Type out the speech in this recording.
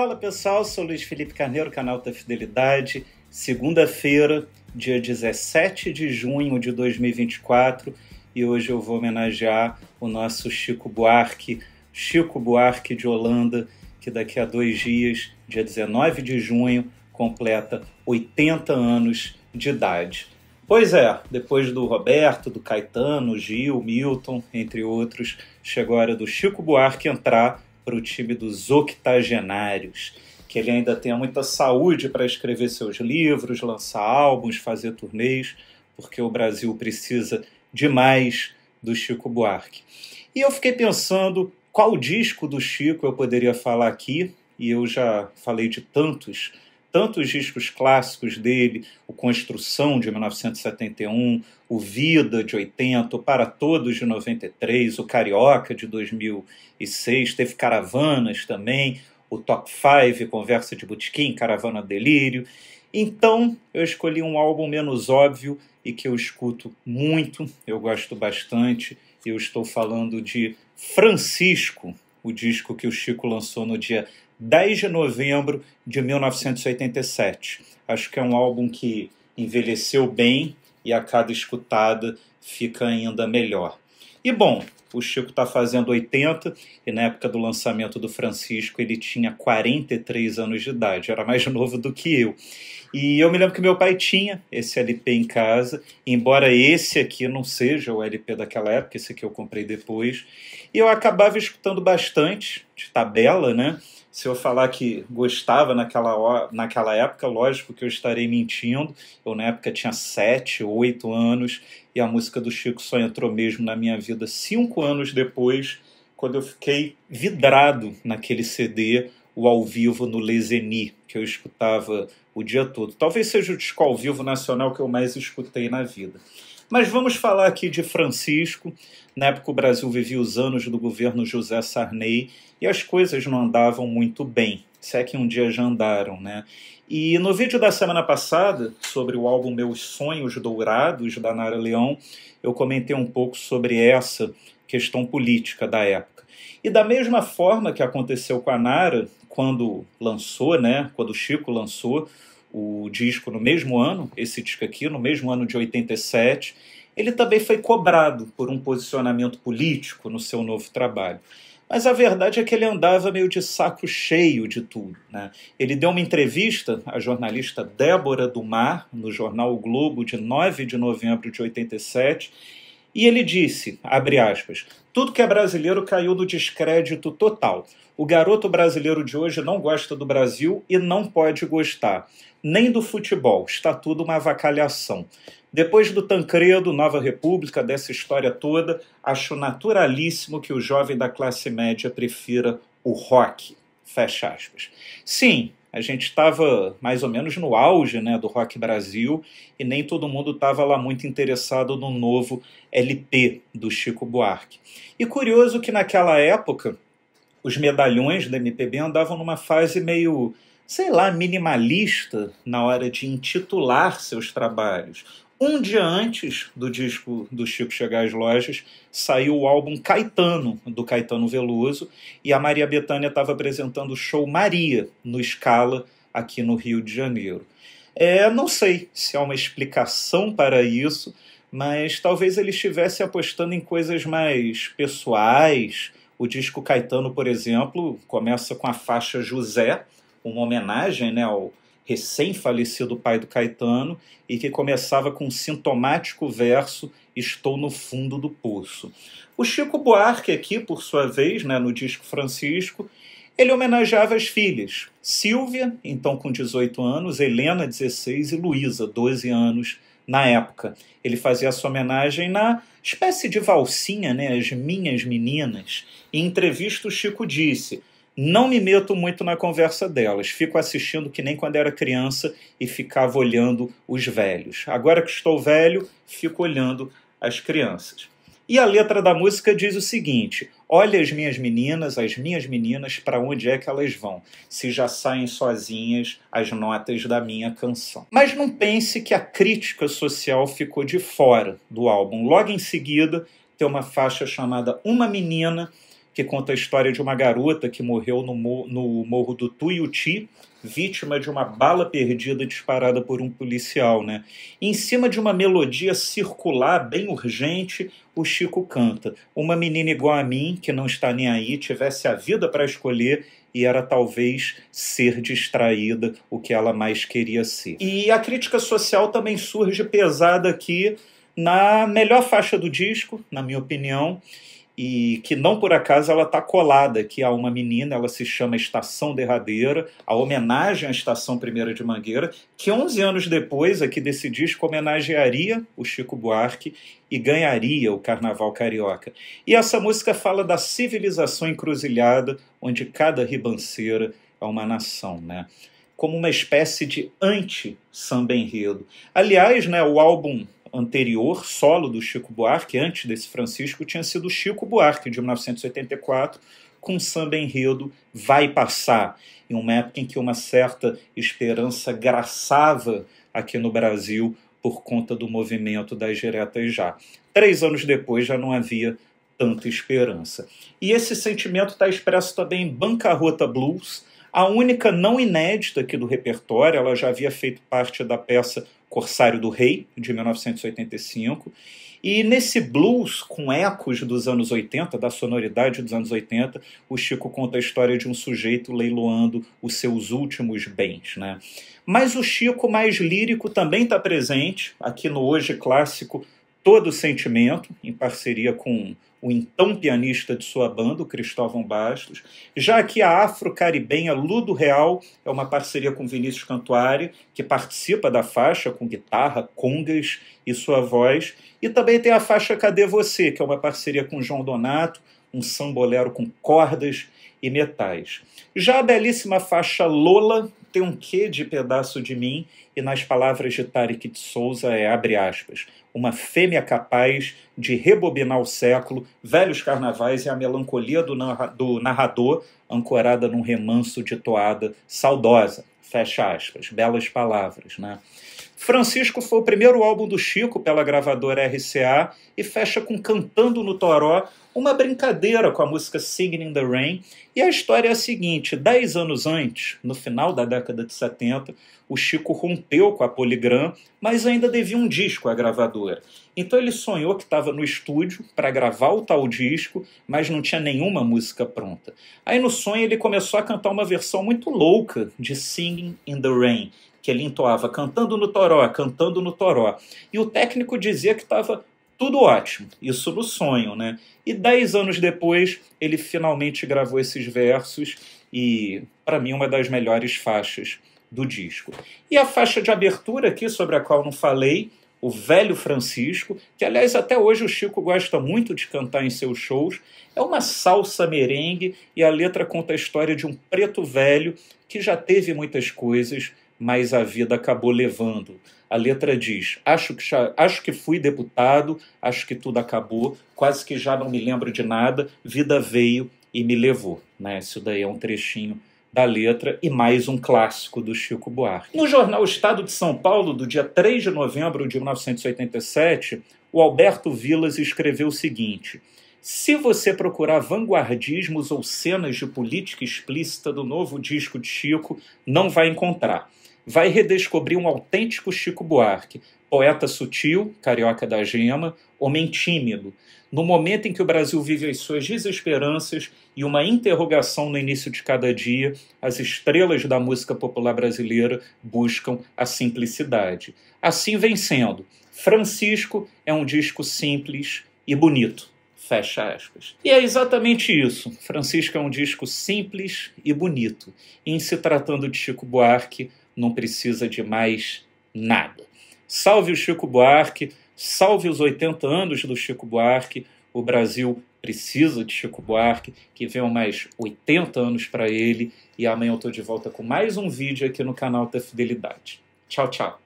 Fala pessoal, sou Luiz Felipe Carneiro, canal da Fidelidade. Segunda-feira, dia 17 de junho de 2024, e hoje eu vou homenagear o nosso Chico Buarque, Chico Buarque de Holanda, que daqui a dois dias, dia 19 de junho, completa 80 anos de idade. Pois é, depois do Roberto, do Caetano, Gil, Milton, entre outros, chegou a hora do Chico Buarque entrar para o time dos octogenários, que ele ainda tenha muita saúde para escrever seus livros, lançar álbuns, fazer turnês, porque o Brasil precisa demais do Chico Buarque. E eu fiquei pensando qual disco do Chico eu poderia falar aqui, e eu já falei de tantos, tanto os discos clássicos dele, o Construção de 1971, o Vida de 80, o Para Todos de 93, o Carioca de 2006, teve Caravanas também, o Top 5, Conversa de Butiquim, Caravana Delírio. Então eu escolhi um álbum menos óbvio e que eu escuto muito, eu gosto bastante. Eu estou falando de Francisco, o disco que o Chico lançou no dia 10 de novembro de 1987. Acho que é um álbum que envelheceu bem e a cada escutada fica ainda melhor. E bom, o Chico está fazendo 80 e na época do lançamento do Francisco ele tinha 43 anos de idade, era mais novo do que eu. E eu me lembro que meu pai tinha esse LP em casa, embora esse aqui não seja o LP daquela época, esse aqui eu comprei depois, e eu acabava escutando bastante de tabela, né? Se eu falar que gostava naquela, naquela época, lógico que eu estarei mentindo. Eu, na época, tinha ou oito anos e a música do Chico só entrou mesmo na minha vida cinco anos depois, quando eu fiquei vidrado naquele CD, o ao vivo no Lezeni, que eu escutava o dia todo. Talvez seja o disco ao vivo nacional que eu mais escutei na vida. Mas vamos falar aqui de Francisco. Na época, o Brasil vivia os anos do governo José Sarney e as coisas não andavam muito bem. Se é que um dia já andaram, né? E no vídeo da semana passada, sobre o álbum Meus Sonhos Dourados, da Nara Leão, eu comentei um pouco sobre essa questão política da época. E da mesma forma que aconteceu com a Nara, quando lançou, né, quando o Chico lançou o disco no mesmo ano, esse disco aqui, no mesmo ano de 87, ele também foi cobrado por um posicionamento político no seu novo trabalho. Mas a verdade é que ele andava meio de saco cheio de tudo. Né? Ele deu uma entrevista à jornalista Débora Dumar, no jornal o Globo, de 9 de novembro de 87, e ele disse, abre aspas, tudo que é brasileiro caiu do descrédito total. O garoto brasileiro de hoje não gosta do Brasil e não pode gostar. Nem do futebol, está tudo uma avacalhação. Depois do Tancredo, Nova República, dessa história toda, acho naturalíssimo que o jovem da classe média prefira o rock. Fecha aspas. Sim, a gente estava mais ou menos no auge né, do Rock Brasil e nem todo mundo estava lá muito interessado no novo LP do Chico Buarque. E curioso que naquela época os medalhões da MPB andavam numa fase meio, sei lá, minimalista na hora de intitular seus trabalhos. Um dia antes do disco do Chico chegar às lojas, saiu o álbum Caetano, do Caetano Veloso, e a Maria Bethânia estava apresentando o show Maria, no Scala, aqui no Rio de Janeiro. É, não sei se há uma explicação para isso, mas talvez ele estivesse apostando em coisas mais pessoais. O disco Caetano, por exemplo, começa com a faixa José, uma homenagem né, ao recém-falecido pai do Caetano, e que começava com um sintomático verso Estou no fundo do poço. O Chico Buarque aqui, por sua vez, né, no disco Francisco, ele homenageava as filhas, Silvia, então com 18 anos, Helena, 16 e Luísa, 12 anos na época. Ele fazia essa homenagem na espécie de valsinha, né, As Minhas Meninas. Em entrevista, o Chico disse: não me meto muito na conversa delas, fico assistindo que nem quando era criança e ficava olhando os velhos. Agora que estou velho, fico olhando as crianças. E a letra da música diz o seguinte: Olha as minhas meninas, as minhas meninas, para onde é que elas vão, se já saem sozinhas as notas da minha canção. Mas não pense que a crítica social ficou de fora do álbum. Logo em seguida, tem uma faixa chamada Uma Menina que conta a história de uma garota que morreu no, no morro do Tuiuti, vítima de uma bala perdida disparada por um policial, né? em cima de uma melodia circular bem urgente, o Chico canta: "Uma menina igual a mim, que não está nem aí, tivesse a vida para escolher, e era talvez ser distraída, o que ela mais queria ser". E a crítica social também surge pesada aqui na melhor faixa do disco, na minha opinião, e que não por acaso ela está colada aqui a uma menina, ela se chama Estação Derradeira, a homenagem à Estação Primeira de Mangueira, que 11 anos depois aqui desse disco homenagearia o Chico Buarque e ganharia o Carnaval Carioca. E essa música fala da civilização encruzilhada, onde cada ribanceira é uma nação, né? Como uma espécie de anti-samba enredo. Aliás, né, o álbum anterior, solo do Chico Buarque, antes desse Francisco, tinha sido Chico Buarque, de 1984, com samba enredo Vai Passar, em uma época em que uma certa esperança graçava aqui no Brasil por conta do movimento das diretas já. Três anos depois já não havia tanta esperança. E esse sentimento está expresso também em Bancarrota Blues, a única não inédita aqui do repertório, ela já havia feito parte da peça Corsário do Rei, de 1985. E nesse blues com ecos dos anos 80, da sonoridade dos anos 80, o Chico conta a história de um sujeito leiloando os seus últimos bens. Né? Mas o Chico mais lírico também está presente, aqui no Hoje Clássico Todo Sentimento, em parceria com o então pianista de sua banda, o Cristóvão Bastos, já que a afro-caribenha Ludo Real é uma parceria com Vinícius Cantuari, que participa da faixa com guitarra, congas e sua voz, e também tem a faixa Cadê Você, que é uma parceria com João Donato, um sambolero com cordas e metais. Já a belíssima faixa Lola, tem um quê de pedaço de mim, e nas palavras de Tarek de Souza é, abre aspas, uma fêmea capaz de rebobinar o século, velhos carnavais e a melancolia do, narra do narrador, ancorada num remanso de toada saudosa, fecha aspas, belas palavras, né? Francisco foi o primeiro álbum do Chico pela gravadora RCA e fecha com Cantando no Toró, uma brincadeira com a música Singing in the Rain. E a história é a seguinte: dez anos antes, no final da década de 70, o Chico rompeu com a Polygram, mas ainda devia um disco à gravadora. Então ele sonhou que estava no estúdio para gravar o tal disco, mas não tinha nenhuma música pronta. Aí no sonho ele começou a cantar uma versão muito louca de Singing in the Rain que ele entoava cantando no toró, cantando no toró. E o técnico dizia que estava tudo ótimo, isso no sonho, né? E dez anos depois, ele finalmente gravou esses versos e, para mim, uma das melhores faixas do disco. E a faixa de abertura aqui, sobre a qual não falei, o Velho Francisco, que aliás até hoje o Chico gosta muito de cantar em seus shows, é uma salsa merengue e a letra conta a história de um preto velho que já teve muitas coisas, mas a vida acabou levando. A letra diz: acho que, acho que fui deputado, acho que tudo acabou, quase que já não me lembro de nada, vida veio e me levou. Né? Isso daí é um trechinho da letra e mais um clássico do Chico Buarque. No jornal Estado de São Paulo, do dia 3 de novembro de 1987, o Alberto Vilas escreveu o seguinte: se você procurar vanguardismos ou cenas de política explícita do novo disco de Chico, não vai encontrar vai redescobrir um autêntico Chico Buarque, poeta sutil, carioca da gema, homem tímido, no momento em que o Brasil vive as suas desesperanças e uma interrogação no início de cada dia, as estrelas da música popular brasileira buscam a simplicidade. Assim vencendo. Francisco é um disco simples e bonito. Fecha aspas. E é exatamente isso. Francisco é um disco simples e bonito. E em se tratando de Chico Buarque, não precisa de mais nada. Salve o Chico Buarque, salve os 80 anos do Chico Buarque. O Brasil precisa de Chico Buarque, que venham mais 80 anos para ele. E amanhã eu estou de volta com mais um vídeo aqui no canal da Fidelidade. Tchau, tchau.